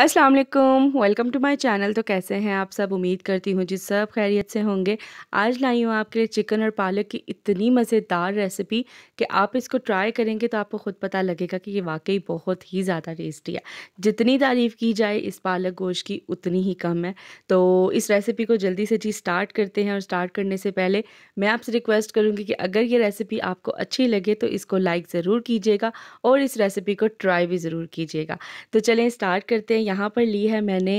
अस्सलाम वालेकुम welcome to my channel तो कैसे हैं आप सब उम्मीद करती हूँ जी सब खैरियत से होंगे आज लाई हूँ आपके लिए चिकन और पालक की इतनी मज़ेदार रेसिपी कि आप इसको ट्राई करेंगे तो आपको ख़ुद पता लगेगा कि ये वाकई बहुत ही ज़्यादा टेस्टी है जितनी तारीफ़ की जाए इस पालक गोश्त की उतनी ही कम है तो इस रेसिपी को जल्दी से जी स्टार्ट करते हैं और स्टार्ट करने से पहले मैं आपसे रिक्वेस्ट करूँगी कि अगर ये रेसिपी आपको अच्छी लगे तो इसको लाइक ज़रूर कीजिएगा और इस रेसिपी को ट्राई भी ज़रूर कीजिएगा तो चलें स्टार्ट करते हैं यहाँ पर ली है मैंने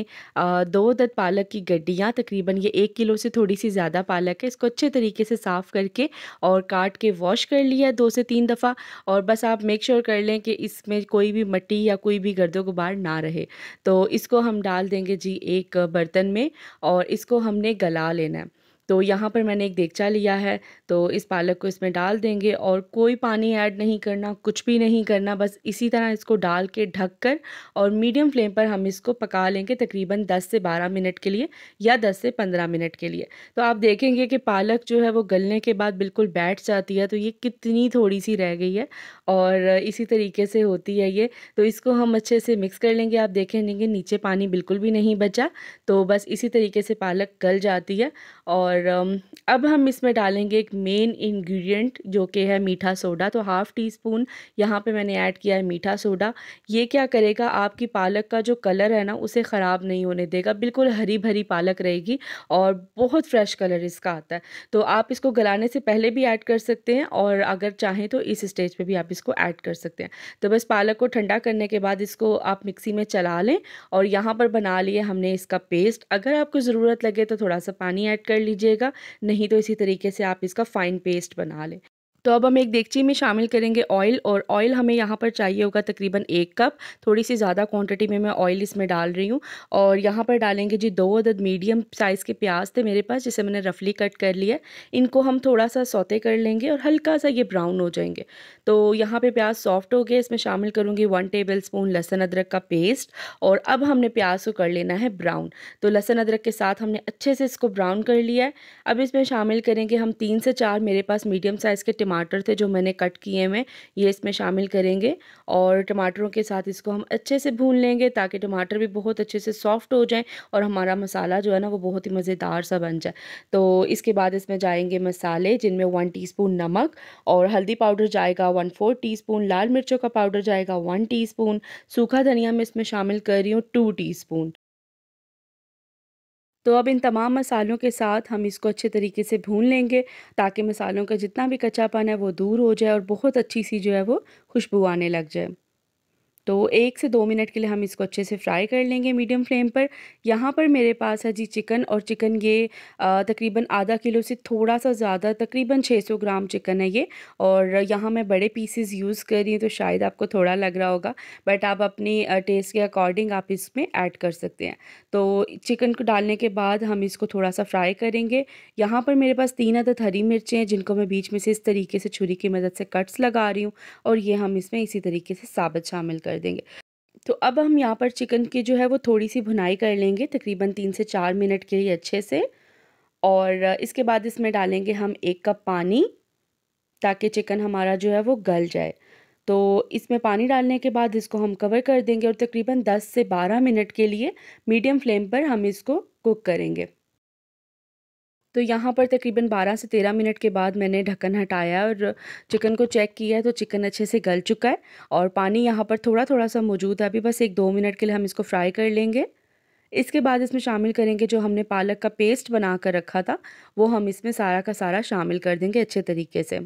दो दत पालक की गड्डियाँ तकरीबन ये एक किलो से थोड़ी सी ज़्यादा पालक है इसको अच्छे तरीके से साफ़ करके और काट के वॉश कर लिया है दो से तीन दफ़ा और बस आप मेक श्योर sure कर लें कि इसमें कोई भी मट्टी या कोई भी गर्दो गुबार ना रहे तो इसको हम डाल देंगे जी एक बर्तन में और इसको हमने गला लेना है तो यहाँ पर मैंने एक देगचा लिया है तो इस पालक को इसमें डाल देंगे और कोई पानी ऐड नहीं करना कुछ भी नहीं करना बस इसी तरह इसको डाल के ढक कर और मीडियम फ्लेम पर हम इसको पका लेंगे तकरीबन 10 से 12 मिनट के लिए या 10 से 15 मिनट के लिए तो आप देखेंगे कि पालक जो है वो गलने के बाद बिल्कुल बैठ जाती है तो ये कितनी थोड़ी सी रह गई है और इसी तरीके से होती है ये तो इसको हम अच्छे से मिक्स कर लेंगे आप देखेंगे नीचे पानी बिल्कुल भी नहीं बचा तो बस इसी तरीके से पालक गल जाती है और और अब हम इसमें डालेंगे एक मेन इंग्रेडिएंट जो कि है मीठा सोडा तो हाफ़ टी स्पून यहाँ पे मैंने ऐड किया है मीठा सोडा ये क्या करेगा आपकी पालक का जो कलर है ना उसे ख़राब नहीं होने देगा बिल्कुल हरी भरी पालक रहेगी और बहुत फ्रेश कलर इसका आता है तो आप इसको गलाने से पहले भी ऐड कर सकते हैं और अगर चाहें तो इस स्टेज पर भी आप इसको ऐड कर सकते हैं तो बस पालक को ठंडा करने के बाद इसको आप मिक्सी में चला लें और यहाँ पर बना लिए हमने इसका पेस्ट अगर आपको ज़रूरत लगे तो थोड़ा सा पानी ऐड कर लीजिए लीजिएगा नहीं तो इसी तरीके से आप इसका फ़ाइन पेस्ट बना लें तो अब हम एक देगची में शामिल करेंगे ऑयल और ऑयल हमें यहाँ पर चाहिए होगा तकरीबन एक कप थोड़ी सी ज़्यादा क्वांटिटी में मैं ऑयल इसमें डाल रही हूँ और यहाँ पर डालेंगे जी दो अदद मीडियम साइज़ के प्याज थे मेरे पास जिसे मैंने रफली कट कर लिया इनको हम थोड़ा सा सौते कर लेंगे और हल्का सा ये ब्राउन हो जाएंगे तो यहाँ पर प्याज सॉफ्ट हो गया इसमें शामिल करूँगी वन टेबल स्पून लहसन अदरक का पेस्ट और अब हमने प्याज को कर लेना है ब्राउन तो लहसन अदरक के साथ हमने अच्छे से इसको ब्राउन कर लिया है अब इसमें शामिल करेंगे हम तीन से चार मेरे पास मीडियम साइज़ के टमाटर थे जो मैंने कट किए हुए ये इसमें शामिल करेंगे और टमाटरों के साथ इसको हम अच्छे से भून लेंगे ताकि टमाटर भी बहुत अच्छे से सॉफ्ट हो जाएँ और हमारा मसाला जो है ना वो बहुत ही मज़ेदार सा बन जाए तो इसके बाद इसमें जाएंगे मसाले जिनमें वन टी नमक और हल्दी पाउडर जाएगा वन फोर टी लाल मिर्चों का पाउडर जाएगा वन टी सूखा धनिया मैं इसमें शामिल कर रही हूँ टू टी तो अब इन तमाम मसालों के साथ हम इसको अच्छे तरीके से भून लेंगे ताकि मसालों का जितना भी कच्चापन है वो दूर हो जाए और बहुत अच्छी सी जो है वो खुशबू आने लग जाए तो एक से दो मिनट के लिए हम इसको अच्छे से फ्राई कर लेंगे मीडियम फ्लेम पर यहाँ पर मेरे पास है जी चिकन और चिकन ये तकरीबन आधा किलो से थोड़ा सा ज़्यादा तकरीबन 600 ग्राम चिकन है ये और यहाँ मैं बड़े पीसेस यूज़ कर रही हूँ तो शायद आपको थोड़ा लग रहा होगा बट आप अपनी टेस्ट के अकॉर्डिंग आप इसमें ऐड कर सकते हैं तो चिकन को डालने के बाद हम इसको थोड़ा सा फ्राई करेंगे यहाँ पर मेरे पास तीन अदद हरी मिर्चें हैं जिनको मैं बीच में से इस तरीके से छुरी की मदद से कट्स लगा रही हूँ और ये हम इसमें इसी तरीके से साबित शामिल कर कर देंगे तो अब हम यहाँ पर चिकन की जो है वो थोड़ी सी भुनाई कर लेंगे तकरीबन तीन से चार मिनट के लिए अच्छे से और इसके बाद इसमें डालेंगे हम एक कप पानी ताकि चिकन हमारा जो है वो गल जाए तो इसमें पानी डालने के बाद इसको हम कवर कर देंगे और तकरीबन 10 से 12 मिनट के लिए मीडियम फ्लेम पर हम इसको कुक करेंगे तो यहाँ पर तकरीबन 12 से 13 मिनट के बाद मैंने ढक्कन हटाया और चिकन को चेक किया है तो चिकन अच्छे से गल चुका है और पानी यहाँ पर थोड़ा थोड़ा सा मौजूद है अभी बस एक दो मिनट के लिए हम इसको फ्राई कर लेंगे इसके बाद इसमें शामिल करेंगे जो हमने पालक का पेस्ट बना कर रखा था वो हम इसमें सारा का सारा शामिल कर देंगे अच्छे तरीके से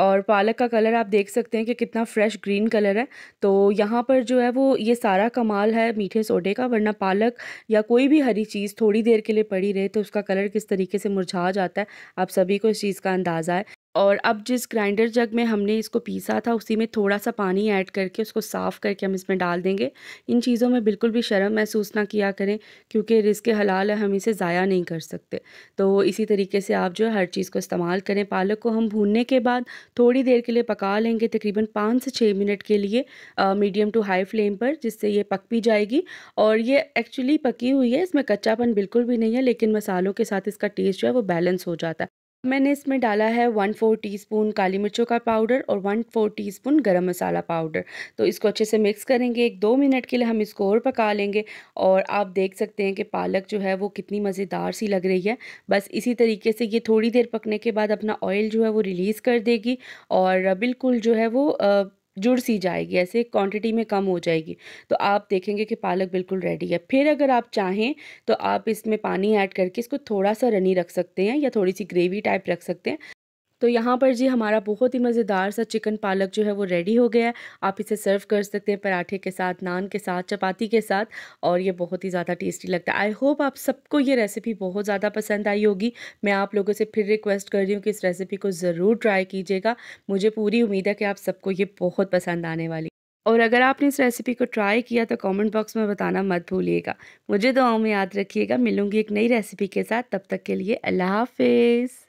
और पालक का कलर आप देख सकते हैं कि कितना फ्रेश ग्रीन कलर है तो यहाँ पर जो है वो ये सारा कमाल है मीठे सोडे का वरना पालक या कोई भी हरी चीज़ थोड़ी देर के लिए पड़ी रहे तो उसका कलर किस तरीके से मुरझा जाता है आप सभी को इस चीज़ का अंदाज़ा है और अब जिस ग्राइंडर जग में हमने इसको पीसा था उसी में थोड़ा सा पानी ऐड करके उसको साफ़ करके हम इसमें डाल देंगे इन चीज़ों में बिल्कुल भी शर्म महसूस ना किया करें क्योंकि रिस्क हलाल है हम इसे ज़ाया नहीं कर सकते तो इसी तरीके से आप जो है हर चीज़ को इस्तेमाल करें पालक को हम भूनने के बाद थोड़ी देर के लिए पका लेंगे तकरीबन पाँच से छः मिनट के लिए मीडियम टू हाई फ्लेम पर जिससे ये पक भी जाएगी और ये एक्चुअली पकी हुई है इसमें कच्चापन बिल्कुल भी नहीं है लेकिन मसालों के साथ इसका टेस्ट जो है वो बैलेंस हो जाता है मैंने इसमें डाला है वन फोर टीस्पून काली मिर्चों का पाउडर और वन फोर टीस्पून गरम मसाला पाउडर तो इसको अच्छे से मिक्स करेंगे एक दो मिनट के लिए हम इसको और पका लेंगे और आप देख सकते हैं कि पालक जो है वो कितनी मज़ेदार सी लग रही है बस इसी तरीके से ये थोड़ी देर पकने के बाद अपना ऑयल जो है वो रिलीज़ कर देगी और बिल्कुल जो है वो आ, जुड़ सी जाएगी ऐसे क्वांटिटी में कम हो जाएगी तो आप देखेंगे कि पालक बिल्कुल रेडी है फिर अगर आप चाहें तो आप इसमें पानी ऐड करके इसको थोड़ा सा रनी रख सकते हैं या थोड़ी सी ग्रेवी टाइप रख सकते हैं तो यहाँ पर जी हमारा बहुत ही मज़ेदार सा चिकन पालक जो है वो रेडी हो गया है आप इसे सर्व कर सकते हैं पराठे के साथ नान के साथ चपाती के साथ और ये बहुत ही ज़्यादा टेस्टी लगता है आई होप आप सबको ये रेसिपी बहुत ज़्यादा पसंद आई होगी मैं आप लोगों से फिर रिक्वेस्ट कर रही हूँ कि इस रेसिपी को ज़रूर ट्राई कीजिएगा मुझे पूरी उम्मीद है कि आप सबको ये बहुत पसंद आने वाली और अगर आपने इस रेसिपी को ट्राई किया तो कमेंट बॉक्स में बताना मत भूलिएगा मुझे दुआओं में याद रखिएगा मिलूंगी एक नई रेसिपी के साथ तब तक के लिए अल्लाह हाफिज़